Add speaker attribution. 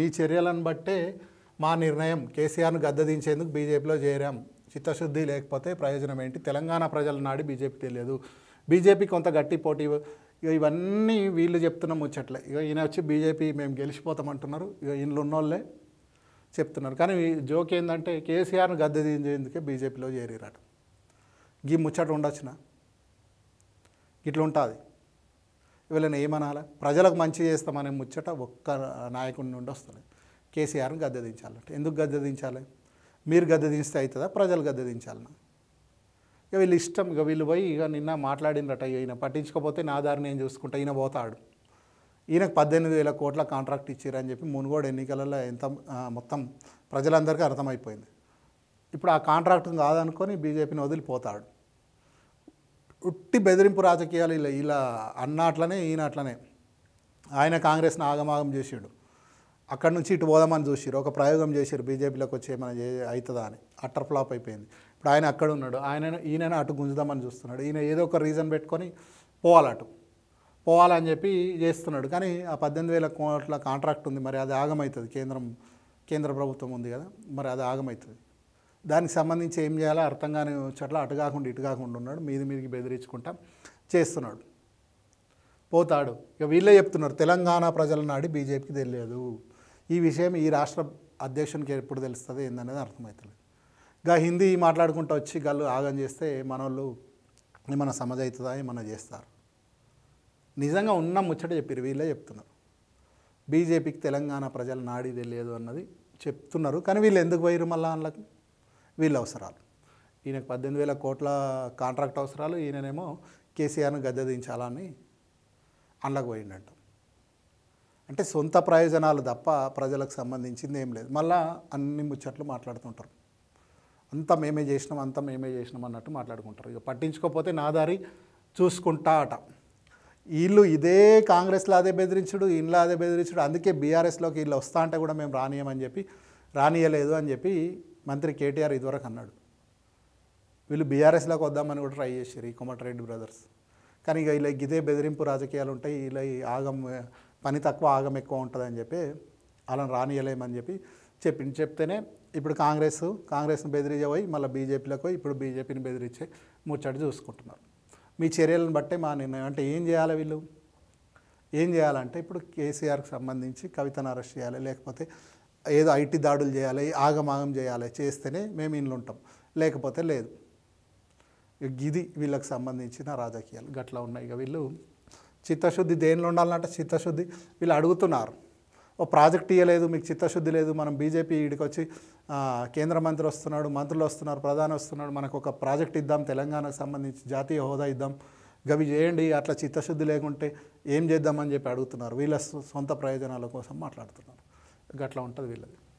Speaker 1: మీ చర్యలను బట్టే మా నిర్ణయం కేసీఆర్ను గద్దదించేందుకు బీజేపీలో చేరాం చిత్తశుద్ధి లేకపోతే ప్రయోజనం ఏంటి తెలంగాణ ప్రజల నాడి బీజేపీ తెలియదు బీజేపీ కొంత గట్టి పోటీ ఇక ఇవన్నీ వీళ్ళు చెప్తున్న ముచ్చట్లే ఇక ఈయన వచ్చి బీజేపీ మేము గెలిచిపోతామంటున్నారు ఇక ఇళ్ళు ఉన్నోళ్ళే చెప్తున్నారు కానీ జోక్ ఏంటంటే కేసీఆర్ను గద్దెదించేందుకే బీజేపీలో చేరిరాడు గీ ముచ్చట ఉండొచ్చిన ఇట్లా ఉంటుంది వీళ్ళని ఏమనాలా ప్రజలకు మంచి చేస్తామనే ముచ్చట ఒక్క నాయకుడి నుండి వస్తుంది కేసీఆర్ని గద్దె దించాలంటే ఎందుకు దించాలి మీరు గద్దె దించితే అవుతుందా ప్రజలు గద్దె దించాలన్నా ఇక వీళ్ళు ఇష్టం ఇక వీళ్ళు పోయి ఇక నిన్న మాట్లాడినట ఈయన పట్టించుకోపోతే నా దారిని ఏం చూసుకుంటా ఈయన పోతాడు ఈయనకు పద్దెనిమిది వేల కోట్ల కాంట్రాక్ట్ ఇచ్చారని చెప్పి మునుగోడు ఎన్నికలలో ఎంత మొత్తం ప్రజలందరికీ అర్థమైపోయింది ఇప్పుడు ఆ కాంట్రాక్ట్ కాదనుకొని బీజేపీని వదిలిపోతాడు ఉట్టి బెదిరింపు రాజకీయాలు ఇలా ఇలా అన్నట్లనే ఈనాట్లనే ఆయన కాంగ్రెస్ని ఆగమాగం చేసాడు అక్కడ నుంచి ఇటు పోదామని చూసారు ఒక ప్రయోగం చేశారు బీజేపీలోకి వచ్చి ఏమైనా చే అవుతుందా అని అట్టర్ ఫ్లాప్ అయిపోయింది ఇప్పుడు ఆయన అక్కడ ఉన్నాడు ఆయన ఈయన అటు గుంజుదామని చూస్తున్నాడు ఈయన ఏదో ఒక రీజన్ పెట్టుకొని పోవాలటు పోవాలని చెప్పి చేస్తున్నాడు కానీ ఆ పద్దెనిమిది వేల కోట్ల కాంట్రాక్ట్ ఉంది మరి అది ఆగమవుతుంది కేంద్రం కేంద్ర ప్రభుత్వం ఉంది కదా మరి అది ఆగమవుతుంది దానికి సంబంధించి ఏం చేయాలో అర్థం కాని చోట్ల అటు కాకుండా ఇటు కాకుండా ఉన్నాడు మీది మీదికి బెదిరించుకుంటా చేస్తున్నాడు పోతాడు ఇక వీళ్ళే చెప్తున్నారు తెలంగాణ ప్రజల నాడి బీజేపీకి తెలియదు ఈ విషయం ఈ రాష్ట్ర అధ్యక్షునికి ఎప్పుడు తెలుస్తుంది ఏందనేది అర్థమవుతుంది గా హిందీ మాట్లాడుకుంటూ వచ్చి గల్లు ఆగం చేస్తే మనోళ్ళు ఏమైనా సమజ్ అవుతుందా ఏమైనా చేస్తారు నిజంగా ఉన్న ముచ్చట చెప్పారు వీళ్ళే చెప్తున్నారు బీజేపీకి తెలంగాణ ప్రజల నాడి తెలియదు అన్నది చెప్తున్నారు కానీ వీళ్ళు ఎందుకు పోయారు మళ్ళీ అందులోకి వీళ్ళ అవసరాలు ఈయనకు పద్దెనిమిది వేల కోట్ల కాంట్రాక్ట్ అవసరాలు ఈయననేమో కేసీఆర్ను దించాలని అండకు పోయిండట అంటే సొంత ప్రయోజనాలు తప్ప ప్రజలకు సంబంధించింది ఏం లేదు మళ్ళా అన్ని ముచ్చట్లు మాట్లాడుతుంటారు అంతా మేమే చేసినాం అంతా మేమే చేసినాం అన్నట్టు మాట్లాడుకుంటారు ఇక పట్టించుకోకపోతే నా దారి చూసుకుంటా అట వీళ్ళు ఇదే కాంగ్రెస్లో అదే బెదిరించుడు ఇంట్లో అదే బెదిరించుడు అందుకే బీఆర్ఎస్లోకి వీళ్ళు వస్తా అంటే కూడా మేము రానియమని చెప్పి రానియలేదు అని చెప్పి మంత్రి కేటీఆర్ ఇదివరకు అన్నాడు వీళ్ళు బీఆర్ఎస్లోకి వద్దామని కూడా ట్రై చేశారు ఈ రెడ్డి బ్రదర్స్ కానీ ఇక ఇలా ఇదే బెదిరింపు రాజకీయాలు ఉంటాయి ఇలా ఆగం పని తక్కువ ఆగం ఎక్కువ ఉంటుందని చెప్పి అలా రానియలేమని చెప్పి చెప్పి చెప్తేనే ఇప్పుడు కాంగ్రెస్ కాంగ్రెస్ని బెదిరించబోయి మళ్ళీ బీజేపీలకు ఇప్పుడు బీజేపీని బెదిరించే ముచ్చట చూసుకుంటున్నారు మీ చర్యలను బట్టే మా నిర్ణయం అంటే ఏం చేయాలి వీళ్ళు ఏం చేయాలంటే ఇప్పుడు కేసీఆర్కి సంబంధించి కవితను అరెస్ట్ చేయాలి లేకపోతే ఏదో ఐటీ దాడులు చేయాలి ఆగమాగం చేయాలి చేస్తేనే మేము ఇంట్లో ఉంటాం లేకపోతే లేదు ఇది వీళ్ళకి సంబంధించిన రాజకీయాలు గట్లా ఉన్నాయి ఇక వీళ్ళు చిత్తశుద్ధి దేనిలో ఉండాలంటే చిత్తశుద్ధి వీళ్ళు అడుగుతున్నారు ఓ ప్రాజెక్ట్ ఇవ్వలేదు మీకు చిత్తశుద్ధి లేదు మనం బీజేపీ ఇడికి వచ్చి కేంద్ర మంత్రి వస్తున్నాడు మంత్రులు వస్తున్నారు ప్రధాని వస్తున్నాడు మనకు ఒక ప్రాజెక్ట్ ఇద్దాం తెలంగాణకు సంబంధించి జాతీయ హోదా ఇద్దాం గవి చేయండి అట్లా చిత్తశుద్ధి లేకుంటే ఏం చేద్దామని చెప్పి అడుగుతున్నారు వీళ్ళ సొంత ప్రయోజనాల కోసం మాట్లాడుతున్నారు గట్లా ఉంటుంది వీళ్ళది